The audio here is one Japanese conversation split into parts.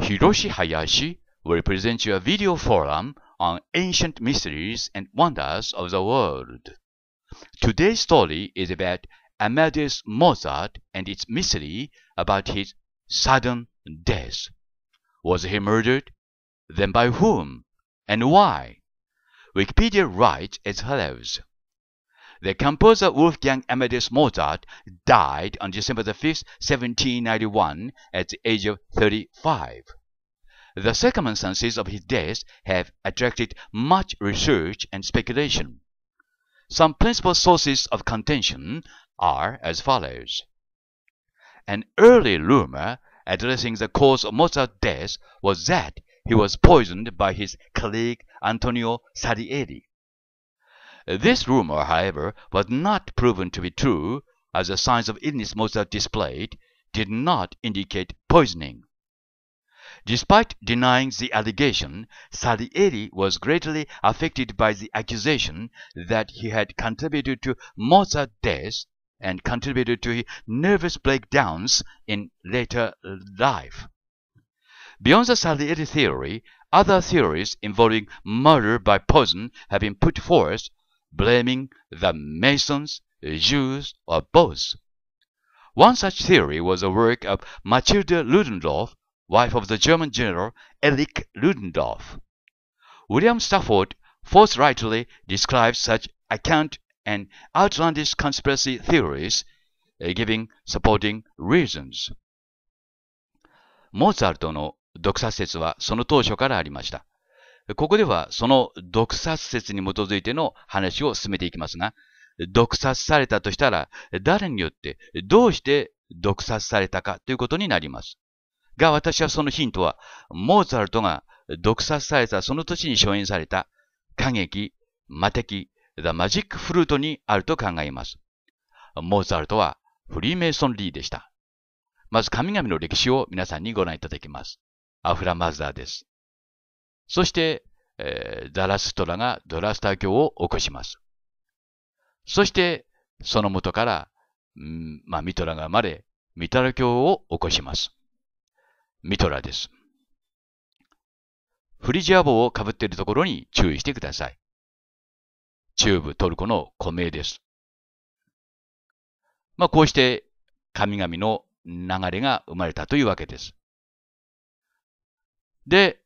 Hiroshi Hayashi will present you a video forum on ancient mysteries and wonders of the world. Today's story is about Amadeus Mozart and its mystery about his sudden death. Was he murdered? Then by whom? And why? Wikipedia writes as follows. The composer Wolfgang Amadeus Mozart died on December 5, 1791, at the age of 35. The circumstances of his death have attracted much research and speculation. Some principal sources of contention are as follows. An early rumor addressing the cause of Mozart's death was that he was poisoned by his colleague Antonio Salieri. This rumor, however, was not proven to be true, as the signs of illness Mozart displayed did not indicate poisoning. Despite denying the allegation, Salieri was greatly affected by the accusation that he had contributed to Mozart's death and contributed to his nervous breakdowns in later life. Beyond the Salieri theory, other theories involving murder by poison have been put forth blaming the Masons, Jews, or both. One such theory was the work of Matilda Ludendorff, wife of the German general Erich Ludendorff. William Stafford forthrightly describes such account and outlandish conspiracy theories, uh, giving supporting reasons. モーツァルトの独裁説はその当初からありました。ここではその毒殺説に基づいての話を進めていきますが、毒殺されたとしたら、誰によってどうして毒殺されたかということになります。が、私はそのヒントは、モーツァルトが毒殺されたその年に初演された、歌劇、魔敵、The Magic Flute にあると考えます。モーツァルトはフリーメイソンリーでした。まず神々の歴史を皆さんにご覧いただきます。アフラマザーです。そして、えー、ザラストラがドラスタ教を起こします。そして、その元から、んまあ、ミトラが生まれ、ミトラ教を起こします。ミトラです。フリジア帽をかぶっているところに注意してください。中部トルコの古名です。まあ、こうして神々の流れが生まれたというわけです。で、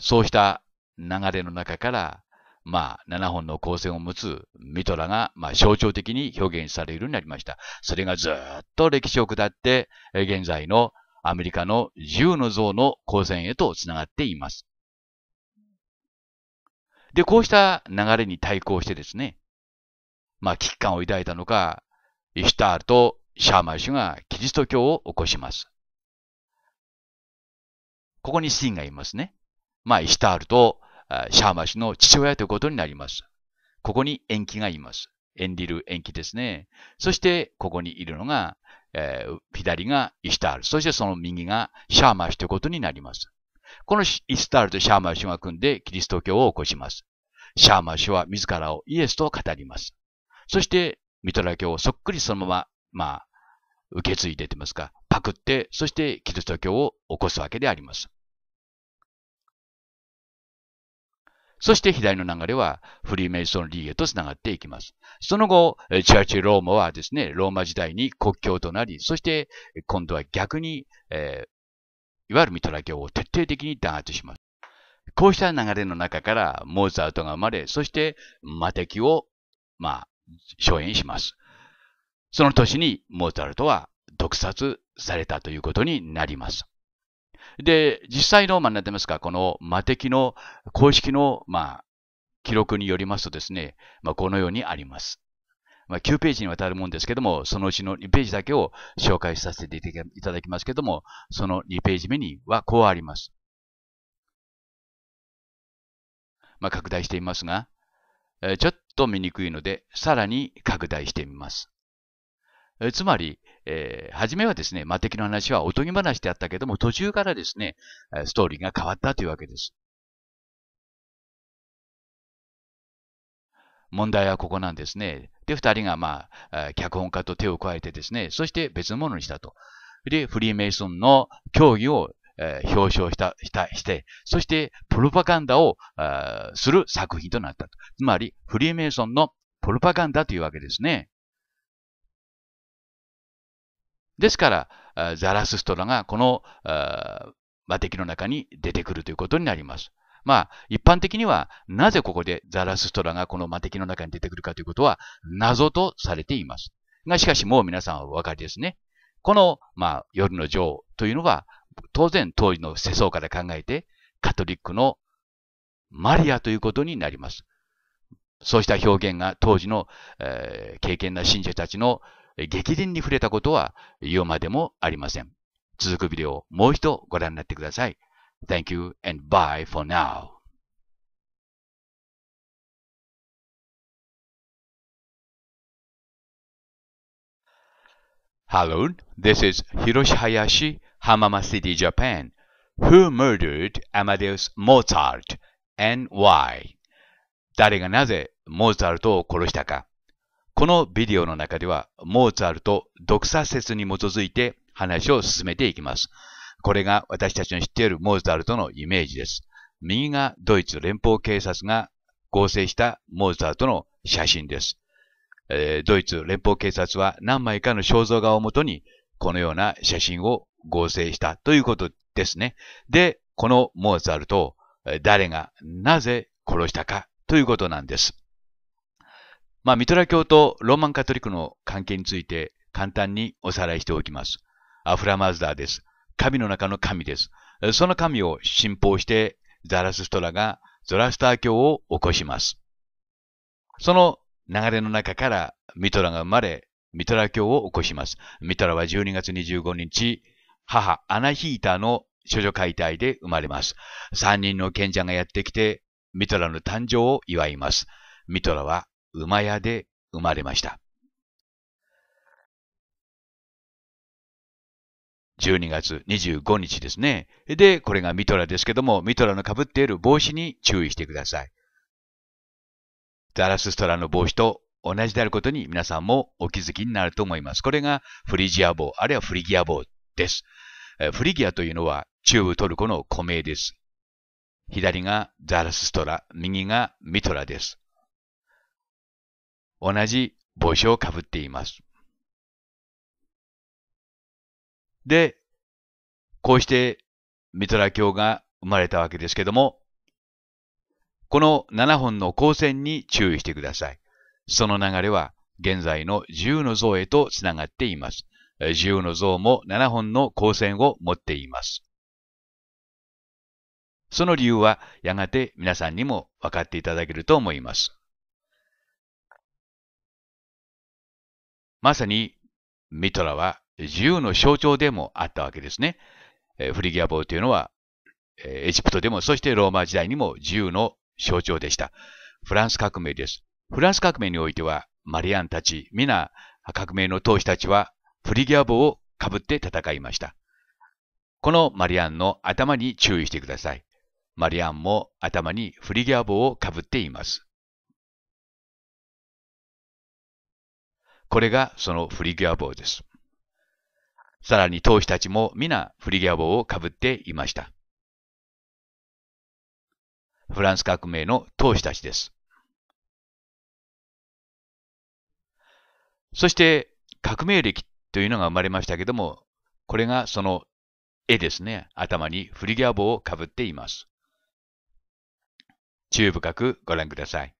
そうした流れの中から、まあ、7本の光線を持つミトラが、まあ、象徴的に表現されるようになりました。それがずっと歴史を下って、現在のアメリカの自由の像の光線へとつながっています。で、こうした流れに対抗してですね、まあ、危機感を抱いたのか、イシュタールとシャーマン氏がキリスト教を起こします。ここにシーンがいますね。まあ、イシタールとシャーマ氏の父親ということになります。ここに延期がいます。演じる延期ですね。そして、ここにいるのが、えー、左がイシタール。そしてその右がシャーマ氏ということになります。このイスタールとシャーマ氏が組んでキリスト教を起こします。シャーマ氏は自らをイエスと語ります。そして、ミトラ教をそっくりそのまま、まあ、受け継いでていますか、パクって、そしてキリスト教を起こすわけであります。そして左の流れはフリーメイソンリーへと繋がっていきます。その後、チャーチローマはですね、ローマ時代に国境となり、そして今度は逆に、えー、いわゆるミトラ教を徹底的に弾圧します。こうした流れの中からモーツァルトが生まれ、そして魔敵を、まあ、荘演します。その年にモーツァルトは毒殺されたということになります。で、実際の、まあ、なって言いますか、この魔的の公式の、まあ、記録によりますとですね、まあ、このようにあります。まあ、9ページにわたるもんですけども、そのうちの2ページだけを紹介させていただきますけども、その2ページ目にはこうあります。まあ、拡大してみますが、ちょっと見にくいので、さらに拡大してみます。えつまり、えー、初めはですね、魔敵の話はおとぎ話であったけども、途中からですね、ストーリーが変わったというわけです。問題はここなんですね。で、二人が、まあ、脚本家と手を加えてですね、そして別のものにしたと。で、フリーメイソンの教義を、えー、表彰した、した、して、そして、プロパガンダを、する作品となったと。つまり、フリーメイソンのプロパガンダというわけですね。ですから、ザラスストラがこの魔敵の中に出てくるということになります。まあ、一般的には、なぜここでザラスストラがこの魔敵の中に出てくるかということは、謎とされています。が、しかしもう皆さんはお分かりですね。この、まあ、夜の女王というのは、当然当時の世相から考えて、カトリックのマリアということになります。そうした表現が当時の、えー、経験な信者たちの激鱗に触れたことは言うまでもありません。続くビデオをもう一度ご覧になってください。Thank you and bye for now. Hello, this is Hiroshi Hayashi, Hamama City, Japan. Who murdered Amadeus Mozart and why? 誰がなぜモーツァルトを殺したかこのビデオの中では、モーツァルト独裁説に基づいて話を進めていきます。これが私たちの知っているモーツァルトのイメージです。右がドイツ連邦警察が合成したモーツァルトの写真です。えー、ドイツ連邦警察は何枚かの肖像画をもとに、このような写真を合成したということですね。で、このモーツァルトを誰がなぜ殺したかということなんです。まあ、ミトラ教とローマンカトリックの関係について簡単におさらいしておきます。アフラマズダーです。神の中の神です。その神を信奉してザラスストラがゾラスター教を起こします。その流れの中からミトラが生まれ、ミトラ教を起こします。ミトラは12月25日、母アナヒータの処女解体で生まれます。3人の賢者がやってきて、ミトラの誕生を祝います。ミトラは馬屋で生まれました。12月25日ですね。で、これがミトラですけども、ミトラの被っている帽子に注意してください。ザラスストラの帽子と同じであることに皆さんもお気づきになると思います。これがフリジア帽、あるいはフリギア帽です。フリギアというのは中部トルコの古名です。左がザラスストラ、右がミトラです。同じ帽子をかぶっています。で、こうしてミトラ教が生まれたわけですけども、この7本の光線に注意してください。その流れは現在の10の像へとつながっています。自由の像も7本の光線を持っています。その理由はやがて皆さんにも分かっていただけると思います。まさにミトラは自由の象徴でもあったわけですね。フリギア帽というのはエジプトでもそしてローマ時代にも自由の象徴でした。フランス革命です。フランス革命においてはマリアンたち、皆革命の闘士たちはフリギア帽をかぶって戦いました。このマリアンの頭に注意してください。マリアンも頭にフリギア帽をかぶっています。これがそのフリギュア帽です。さらに当主たちも皆フリギュア帽をかぶっていました。フランス革命の当主たちです。そして革命歴というのが生まれましたけども、これがその絵ですね。頭にフリギュア帽をかぶっています。注意深くご覧ください。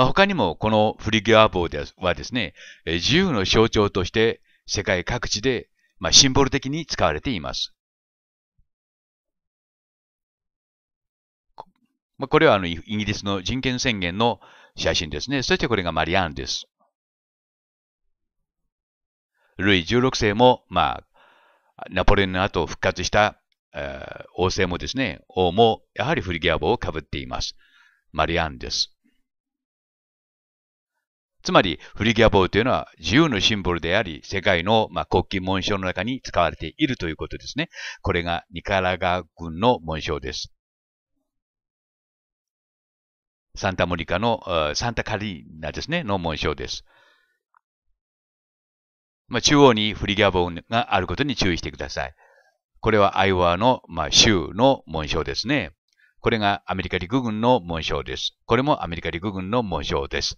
まあ、他にもこのフリギュア帽はですね、自由の象徴として世界各地で、まあ、シンボル的に使われています。まあ、これはあのイギリスの人権宣言の写真ですね。そしてこれがマリアンです。ルイ16世も、まあ、ナポレオンの後復活した、えー、王政もですね、王もやはりフリギュア帽をかぶっています。マリアンです。つまり、フリギア棒というのは自由のシンボルであり、世界の、まあ、国旗紋章の中に使われているということですね。これがニカラガ軍の紋章です。サンタモニカの、サンタカリーナですね、の紋章です。まあ、中央にフリギア棒があることに注意してください。これはアイワの、まあ、州の紋章ですね。これがアメリカ陸軍の紋章です。これもアメリカ陸軍の紋章です。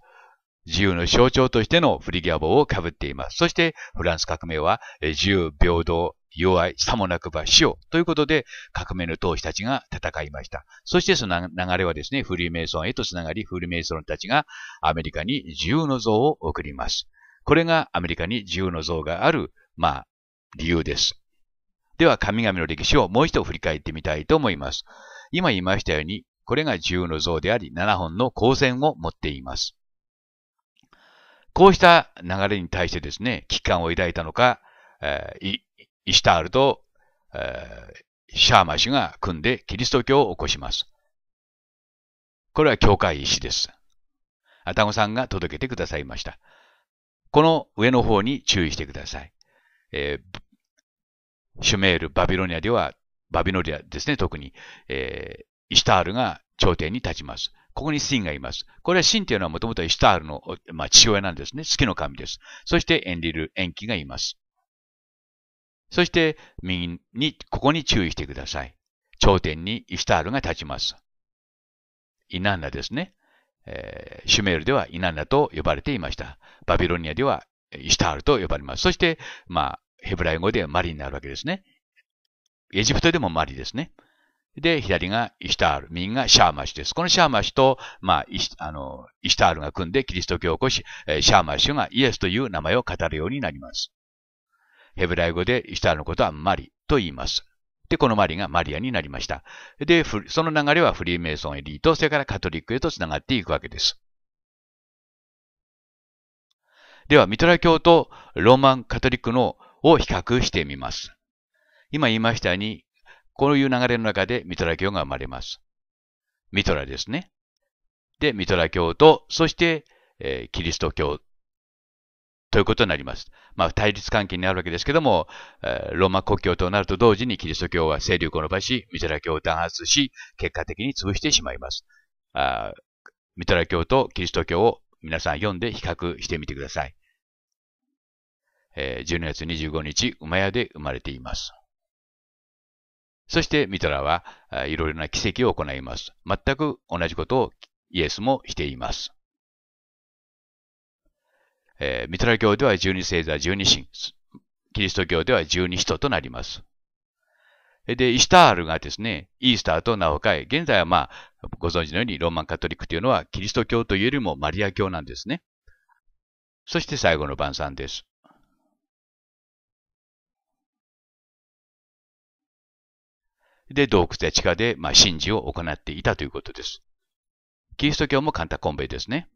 自由の象徴としてのフリギャボを被っています。そしてフランス革命は自由、平等、友愛、さもなくば死をということで革命の闘士たちが戦いました。そしてその流れはですね、フリーメイソンへとつながり、フリーメイソンたちがアメリカに自由の像を送ります。これがアメリカに自由の像がある、まあ、理由です。では神々の歴史をもう一度振り返ってみたいと思います。今言いましたように、これが自由の像であり、7本の光線を持っています。こうした流れに対してですね、危機感を抱いたのか、えー、イシタールと、えー、シャーマ氏が組んでキリスト教を起こします。これは教会石です。アタゴさんが届けてくださいました。この上の方に注意してください。えー、シュメール、バビロニアでは、バビロニアですね、特に、えー、イシタールが頂点に立ちます。ここにシンがいます。これはシンというのはもともとイシュタールの、まあ、父親なんですね。月の神です。そしてエンリル、エンキがいます。そして、右に、ここに注意してください。頂点にイシュタールが立ちます。イナンナですね。えー、シュメールではイナンナと呼ばれていました。バビロニアではイシュタールと呼ばれます。そして、まあ、ヘブライ語ではマリになるわけですね。エジプトでもマリですね。で、左がイシュタール、右がシャーマシュです。このシャーマシュと、まあ、イシあのイシュタールが組んでキリスト教を起こし、シャーマシュがイエスという名前を語るようになります。ヘブライ語でイシュタールのことはマリと言います。で、このマリがマリアになりました。で、その流れはフリーメイソンエリート、それからカトリックへと繋がっていくわけです。では、ミトラ教とローマンカトリックのを比較してみます。今言いましたように、こういう流れの中でミトラ教が生まれます。ミトラですね。で、ミトラ教と、そして、えー、キリスト教ということになります。まあ、対立関係になるわけですけども、えー、ローマ国教となると同時にキリスト教は勢力を伸ばし、ミトラ教を弾圧し、結果的に潰してしまいます。あミトラ教とキリスト教を皆さん読んで比較してみてください。えー、12月25日、馬屋で生まれています。そしてミトラはいろいろな奇跡を行います。全く同じことをイエスもしています。えー、ミトラ教では十二星座十二神、キリスト教では十二使徒となります。で、イスタールがですね、イースターと名を変え、現在はまあ、ご存知のようにローマンカトリックというのはキリスト教というよりもマリア教なんですね。そして最後の晩餐です。で、洞窟や地下で、まあ、神事を行っていたということです。キリスト教もカンタコンベイですね。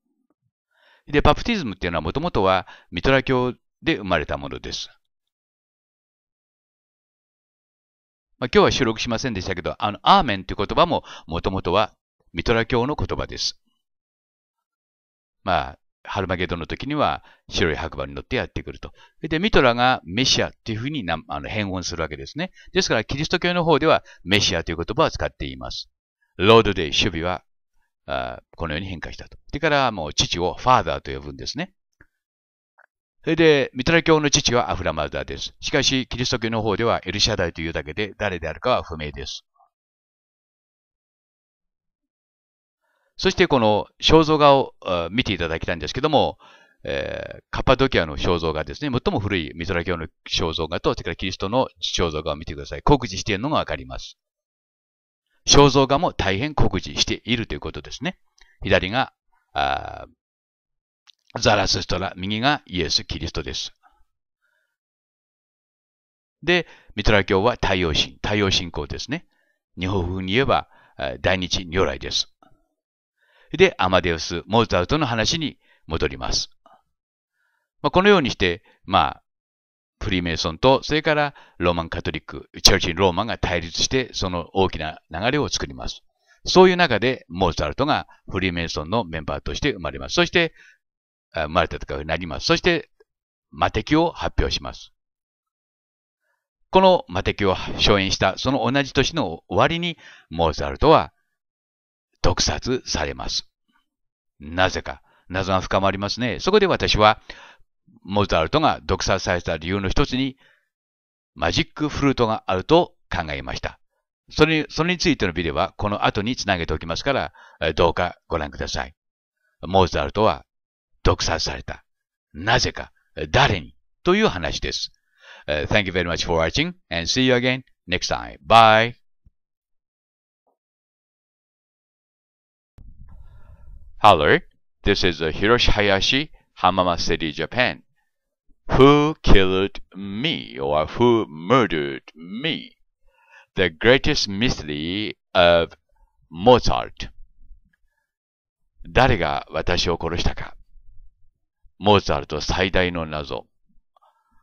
で、バプティズムっていうのはもともとはミトラ教で生まれたものです。まあ、今日は収録しませんでしたけど、あの、アーメンという言葉ももともとはミトラ教の言葉です。まあ、ハルマゲドンの時には白い白馬に乗ってやってくると。で、ミトラがメシアっていうふうにあの変音するわけですね。ですから、キリスト教の方ではメシアという言葉を使っています。ロードで守備はあこのように変化したと。でからもう父をファーザーと呼ぶんですね。それで、ミトラ教の父はアフラマザーです。しかし、キリスト教の方ではエルシャダイというだけで誰であるかは不明です。そしてこの肖像画を見ていただきたいんですけども、カパドキアの肖像画ですね。最も古いミトラ教の肖像画と、それからキリストの肖像画を見てください。酷似しているのがわかります。肖像画も大変酷似しているということですね。左が、ザラスストラ、右がイエス・キリストです。で、ミトラ教は太陽神、太陽信仰ですね。日本風に言えば、大日如来です。で、アマデウス、モーツァルトの話に戻ります。まあ、このようにして、まあ、フリーメイソンと、それからローマンカトリック、チャーチン・ローマンが対立して、その大きな流れを作ります。そういう中で、モーツァルトがフリーメイソンのメンバーとして生まれます。そして、生まれたとかになります。そして、魔敵を発表します。この魔敵を荘演した、その同じ年の終わりに、モーツァルトは毒殺されます。なぜか、謎が深まりますね。そこで私は、モーツァルトが毒殺された理由の一つに、マジックフルートがあると考えました。それそれについてのビデオはこの後につなげておきますから、どうかご覧ください。モーツァルトは毒殺された。なぜか、誰にという話です。thank you very much for watching and see you again next time. Bye! Hello, this is Hiroshi Hayashi, Hamama City, Japan. Who killed me or who murdered me? The greatest mystery of Mozart. 誰が私を殺したかモーツァルト最大の謎。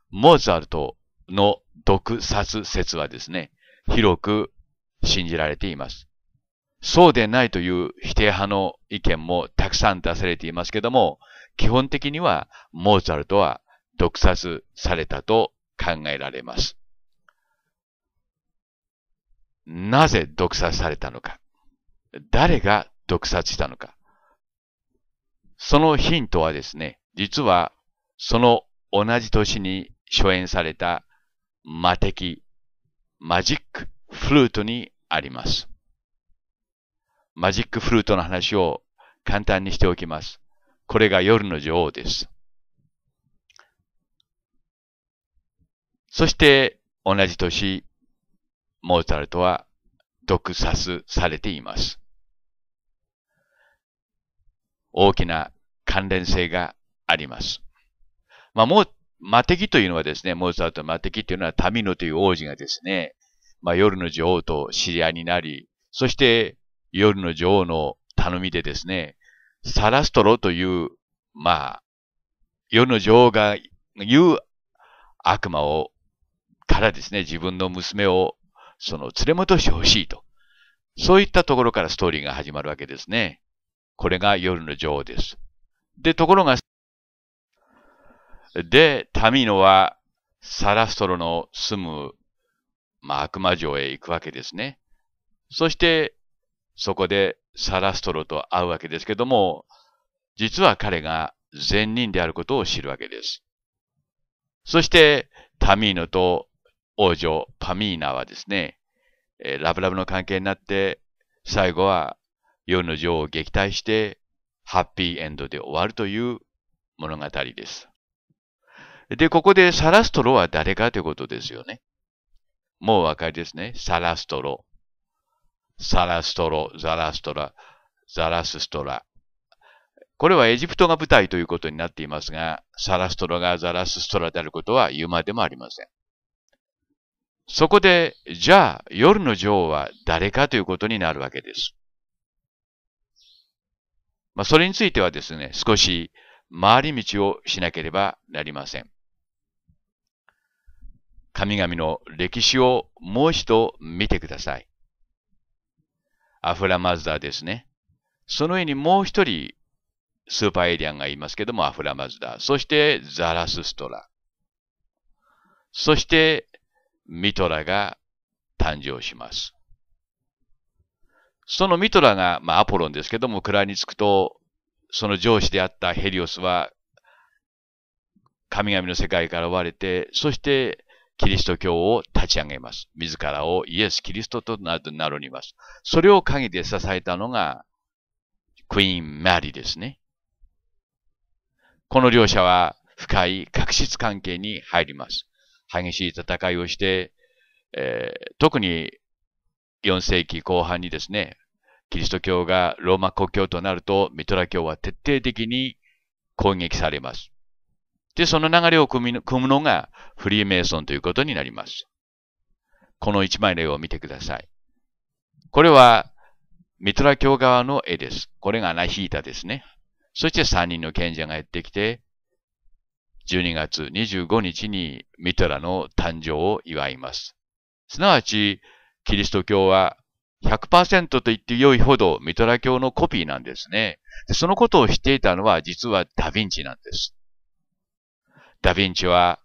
モーツァルトの毒殺説はですね、広く信じられています。そうでないという否定派の意見もたくさん出されていますけども、基本的にはモーツァルトは毒殺されたと考えられます。なぜ毒殺されたのか誰が毒殺したのかそのヒントはですね、実はその同じ年に初演された魔敵、マジック、フルートにあります。マジックフルートの話を簡単にしておきます。これが夜の女王です。そして同じ年、モーツァルトは毒殺されています。大きな関連性があります。まあ、もう、魔敵というのはですね、モーツァルトの魔敵というのは民のという王子がですね、まあ、夜の女王と知り合いになり、そして夜の女王の頼みでですね、サラストロという、まあ、夜の女王が言う悪魔を、からですね、自分の娘を、その、連れ戻してほしいと。そういったところからストーリーが始まるわけですね。これが夜の女王です。で、ところが、で、タミノは、サラストロの住む、まあ、悪魔城へ行くわけですね。そして、そこでサラストロと会うわけですけども、実は彼が善人であることを知るわけです。そして、タミーノと王女パミーナはですね、えラブラブの関係になって、最後は夜の女王を撃退して、ハッピーエンドで終わるという物語です。で、ここでサラストロは誰かということですよね。もうお分かりですね。サラストロ。サラストロ、ザラストラ、ザラスストラ。これはエジプトが舞台ということになっていますが、サラストロがザラスストラであることは言うまでもありません。そこで、じゃあ、夜の女王は誰かということになるわけです。まあ、それについてはですね、少し回り道をしなければなりません。神々の歴史をもう一度見てください。アフラマズダですね。その上にもう一人、スーパーエリアンがいますけども、アフラマズダ。そして、ザラスストラ。そして、ミトラが誕生します。そのミトラが、まあ、アポロンですけども、位につくと、その上司であったヘリオスは、神々の世界から追われて、そしてキリスト教を立ち上げます。自らをイエス・キリストと名乗ります。それを陰で支えたのが、クイーン・マリーですね。この両者は深い確執関係に入ります。激しい戦いをして、えー、特に4世紀後半にですね、キリスト教がローマ国教となると、ミトラ教は徹底的に攻撃されます。で、その流れを組むのがフリーメイソンということになります。この一枚の絵を見てください。これは、ミトラ教側の絵です。これがアナヒータですね。そして三人の賢者がやってきて、12月25日にミトラの誕生を祝います。すなわち、キリスト教は100%と言って良いほどミトラ教のコピーなんですね。そのことを知っていたのは実はダヴィンチなんです。ダヴィンチは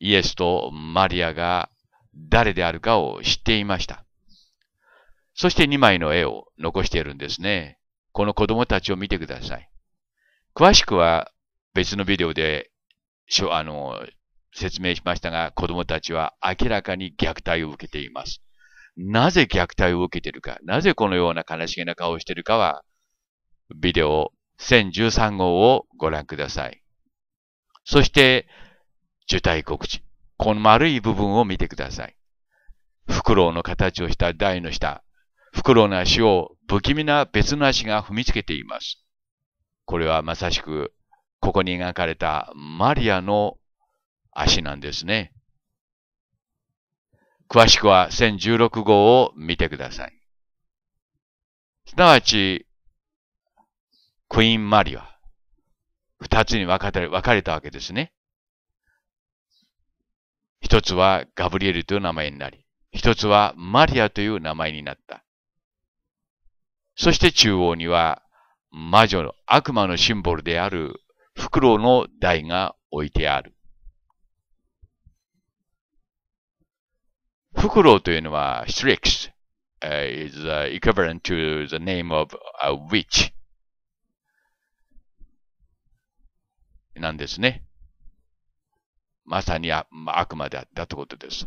イエスとマリアが誰であるかを知っていました。そして2枚の絵を残しているんですね。この子供たちを見てください。詳しくは別のビデオであの説明しましたが、子供たちは明らかに虐待を受けています。なぜ虐待を受けているか、なぜこのような悲しげな顔をしているかは、ビデオ1013号をご覧ください。そして、受胎告知。この丸い部分を見てください。フクロウの形をした台の下、フクロウの足を不気味な別の足が踏みつけています。これはまさしく、ここに描かれたマリアの足なんですね。詳しくは1016号を見てください。すなわち、クイーン・マリア。二つに分かれ分かれたわけですね。一つはガブリエルという名前になり、一つはマリアという名前になった。そして中央には魔女の悪魔のシンボルであるフクロウの台が置いてある。フクロウというのは strix、uh, is、equivalent to the name of a witch なんですね。まさにああ悪魔であったということです。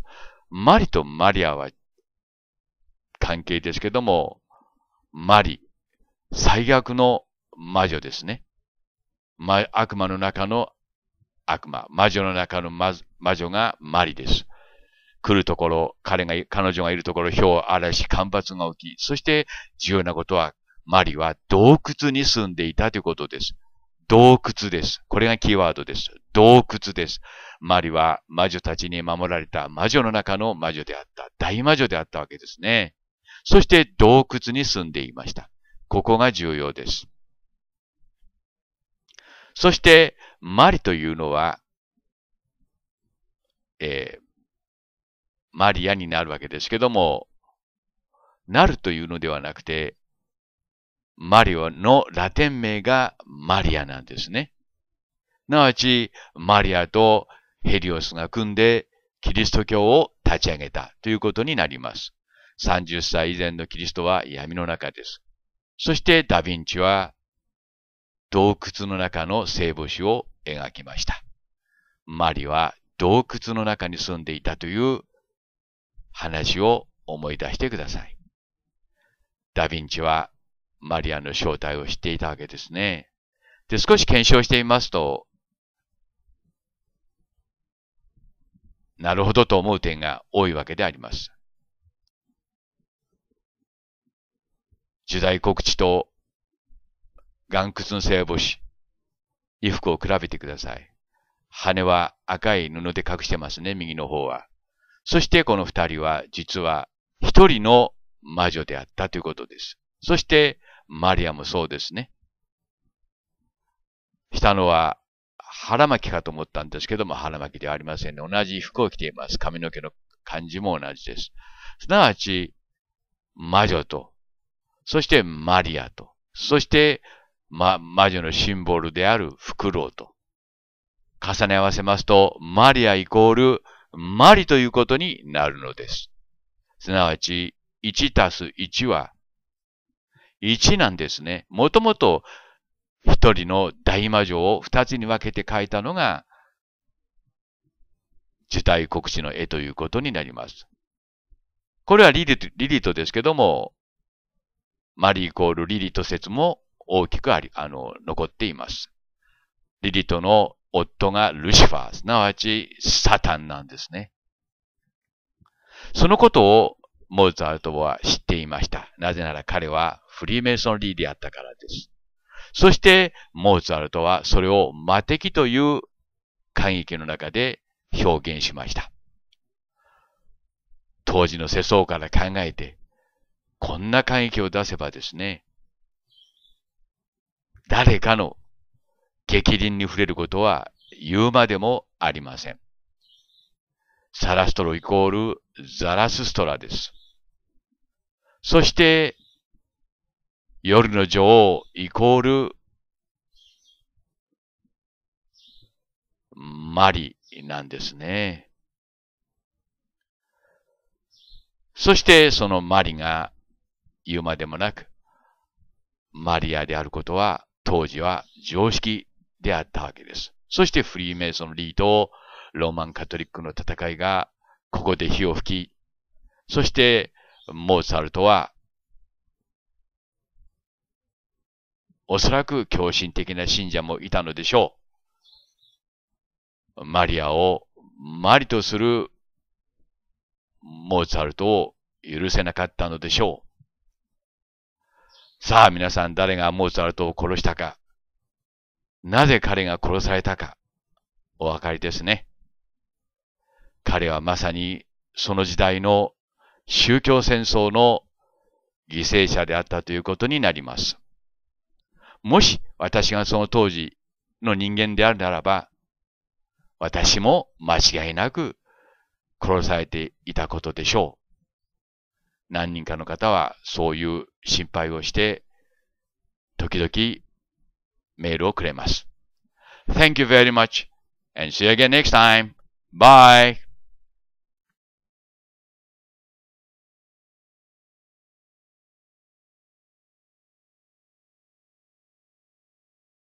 マリとマリアは関係ですけども、マリ、最悪の魔女ですね。ま、悪魔の中の悪魔、魔女の中の魔女がマリです。来るところ、彼が、彼女がいるところ、氷、嵐、干ばつが起き、そして重要なことは、マリは洞窟に住んでいたということです。洞窟です。これがキーワードです。洞窟です。マリは魔女たちに守られた魔女の中の魔女であった。大魔女であったわけですね。そして洞窟に住んでいました。ここが重要です。そして、マリというのは、えー、マリアになるわけですけども、なるというのではなくて、マリオのラテン名がマリアなんですね。なわち、マリアとヘリオスが組んで、キリスト教を立ち上げたということになります。30歳以前のキリストは闇の中です。そしてダヴィンチは洞窟の中の聖母子を描きました。マリは洞窟の中に住んでいたという話を思い出してください。ダヴィンチはマリアの正体を知っていたわけですね。で、少し検証してみますと、なるほどと思う点が多いわけであります。受胎告知と岩窟の聖母子、衣服を比べてください。羽は赤い布で隠してますね、右の方は。そしてこの二人は実は一人の魔女であったということです。そしてマリアもそうですね。したのは腹巻きかと思ったんですけども、腹巻きではありませんね。同じ服を着ています。髪の毛の感じも同じです。すなわち、魔女と、そしてマリアと、そして、ま、魔女のシンボルであるフクロウと。重ね合わせますと、マリアイコール、マリということになるのです。すなわち、1たす1は1なんですね。もともと一人の大魔女を二つに分けて書いたのが、受胎告知の絵ということになります。これはリリリリトですけども、マリーイコールリリト説も大きくあり、あの、残っています。リリトの夫がルシファー、すなわちサタンなんですね。そのことをモーツァルトは知っていました。なぜなら彼はフリーメイソンリーであったからです。そして、モーツァルトはそれを魔敵という感激の中で表現しました。当時の世相から考えて、こんな感激を出せばですね、誰かの激鱗に触れることは言うまでもありません。サラストロイコールザラスストラです。そして、夜の女王イコールマリなんですね。そしてそのマリが言うまでもなく、マリアであることは当時は常識であったわけです。そしてフリーメイソンリーとローマンカトリックの戦いがここで火を吹き、そしてモーツァルトは、おそらく狂信的な信者もいたのでしょう。マリアをマリとするモーツァルトを許せなかったのでしょう。さあ皆さん誰がモーツァルトを殺したか、なぜ彼が殺されたか、お分かりですね。彼はまさにその時代の宗教戦争の犠牲者であったということになります。もし私がその当時の人間であるならば、私も間違いなく殺されていたことでしょう。何人かの方はそういう心配をして、時々メールをくれます。Thank you very much and see you again next time. Bye!